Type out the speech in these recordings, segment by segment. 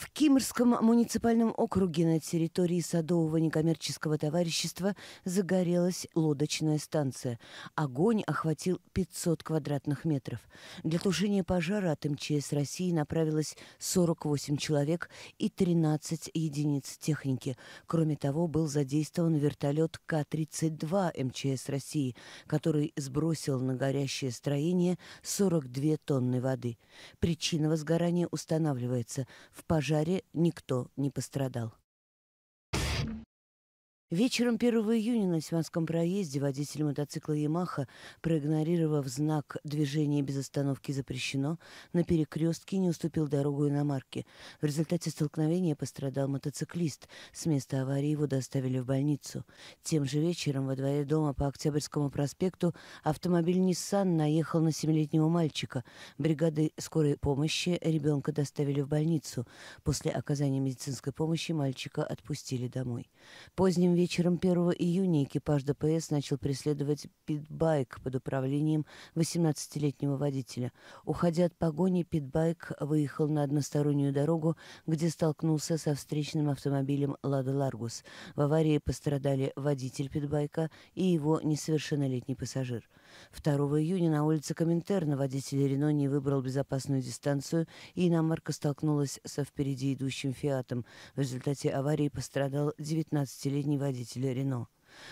В Кимрском муниципальном округе на территории садового некоммерческого товарищества загорелась лодочная станция. Огонь охватил 500 квадратных метров. Для тушения пожара от МЧС России направилось 48 человек и 13 единиц техники. Кроме того, был задействован вертолет К-32 МЧС России, который сбросил на горящее строение 42 тонны воды. Причина возгорания устанавливается. В пожаре пожаре никто не пострадал. Вечером 1 июня на Сиванском проезде водитель мотоцикла «Ямаха», проигнорировав знак «Движение без остановки запрещено», на перекрестке не уступил дорогу иномарке. В результате столкновения пострадал мотоциклист. С места аварии его доставили в больницу. Тем же вечером во дворе дома по Октябрьскому проспекту автомобиль Nissan наехал на семилетнего мальчика. Бригады скорой помощи ребенка доставили в больницу. После оказания медицинской помощи мальчика отпустили домой. Поздним Вечером 1 июня экипаж ДПС начал преследовать питбайк под управлением 18-летнего водителя. Уходя от погони, питбайк выехал на одностороннюю дорогу, где столкнулся со встречным автомобилем «Лада Ларгус». В аварии пострадали водитель питбайка и его несовершеннолетний пассажир. 2 июня на улице Коминтерна водитель «Рено» не выбрал безопасную дистанцию, и иномарка столкнулась со впереди идущим «Фиатом». В результате аварии пострадал 19-летний водитель водителя «Рено».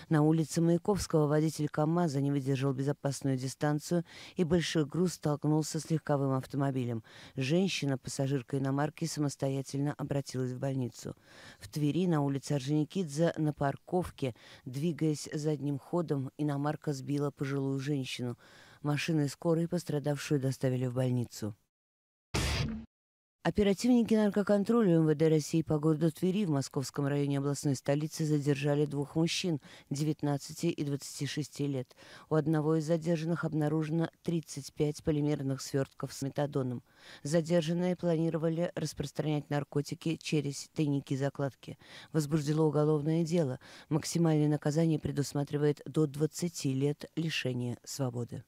На улице Маяковского водитель КАМАЗа не выдержал безопасную дистанцию, и большой груз столкнулся с легковым автомобилем. Женщина, пассажирка иномарки, самостоятельно обратилась в больницу. В Твери на улице Орджоникидзе на парковке, двигаясь задним ходом, иномарка сбила пожилую женщину. Машины скорой пострадавшую доставили в больницу. Оперативники наркоконтроля МВД России по городу Твери в московском районе областной столицы задержали двух мужчин 19 и 26 лет. У одного из задержанных обнаружено 35 полимерных свертков с метадоном. Задержанные планировали распространять наркотики через тайники закладки. Возбуждено уголовное дело. Максимальное наказание предусматривает до 20 лет лишения свободы.